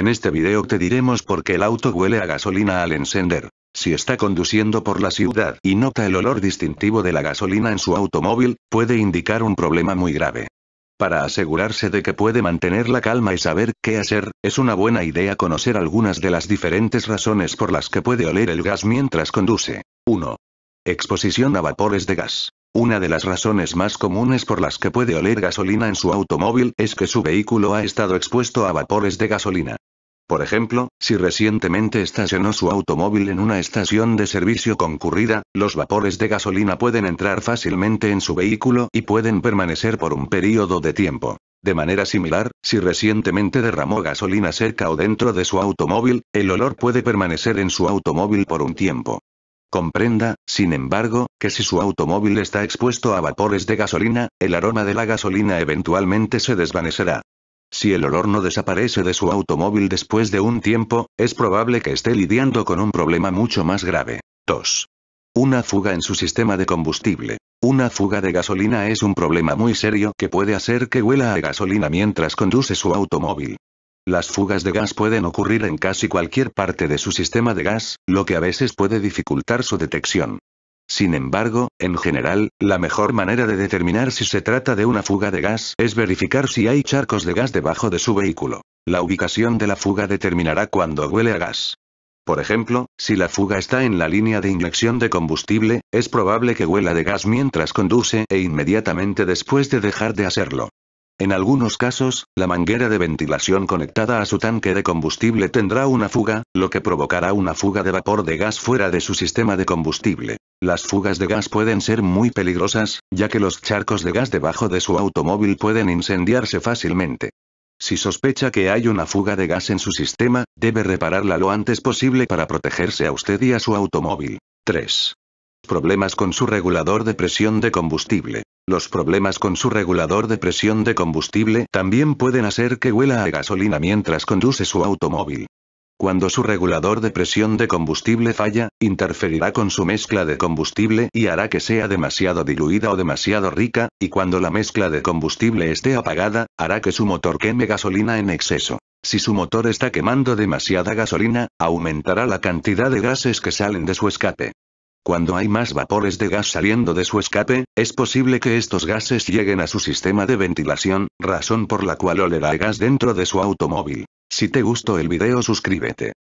En este video te diremos por qué el auto huele a gasolina al encender. Si está conduciendo por la ciudad y nota el olor distintivo de la gasolina en su automóvil, puede indicar un problema muy grave. Para asegurarse de que puede mantener la calma y saber qué hacer, es una buena idea conocer algunas de las diferentes razones por las que puede oler el gas mientras conduce. 1. Exposición a vapores de gas. Una de las razones más comunes por las que puede oler gasolina en su automóvil es que su vehículo ha estado expuesto a vapores de gasolina. Por ejemplo, si recientemente estacionó su automóvil en una estación de servicio concurrida, los vapores de gasolina pueden entrar fácilmente en su vehículo y pueden permanecer por un período de tiempo. De manera similar, si recientemente derramó gasolina cerca o dentro de su automóvil, el olor puede permanecer en su automóvil por un tiempo. Comprenda, sin embargo, que si su automóvil está expuesto a vapores de gasolina, el aroma de la gasolina eventualmente se desvanecerá. Si el olor no desaparece de su automóvil después de un tiempo, es probable que esté lidiando con un problema mucho más grave. 2. Una fuga en su sistema de combustible. Una fuga de gasolina es un problema muy serio que puede hacer que huela a gasolina mientras conduce su automóvil. Las fugas de gas pueden ocurrir en casi cualquier parte de su sistema de gas, lo que a veces puede dificultar su detección. Sin embargo, en general, la mejor manera de determinar si se trata de una fuga de gas es verificar si hay charcos de gas debajo de su vehículo. La ubicación de la fuga determinará cuando huele a gas. Por ejemplo, si la fuga está en la línea de inyección de combustible, es probable que huela de gas mientras conduce e inmediatamente después de dejar de hacerlo. En algunos casos, la manguera de ventilación conectada a su tanque de combustible tendrá una fuga, lo que provocará una fuga de vapor de gas fuera de su sistema de combustible. Las fugas de gas pueden ser muy peligrosas, ya que los charcos de gas debajo de su automóvil pueden incendiarse fácilmente. Si sospecha que hay una fuga de gas en su sistema, debe repararla lo antes posible para protegerse a usted y a su automóvil. 3. Problemas con su regulador de presión de combustible. Los problemas con su regulador de presión de combustible también pueden hacer que huela a gasolina mientras conduce su automóvil. Cuando su regulador de presión de combustible falla, interferirá con su mezcla de combustible y hará que sea demasiado diluida o demasiado rica, y cuando la mezcla de combustible esté apagada, hará que su motor queme gasolina en exceso. Si su motor está quemando demasiada gasolina, aumentará la cantidad de gases que salen de su escape. Cuando hay más vapores de gas saliendo de su escape, es posible que estos gases lleguen a su sistema de ventilación, razón por la cual olerá gas dentro de su automóvil. Si te gustó el video suscríbete.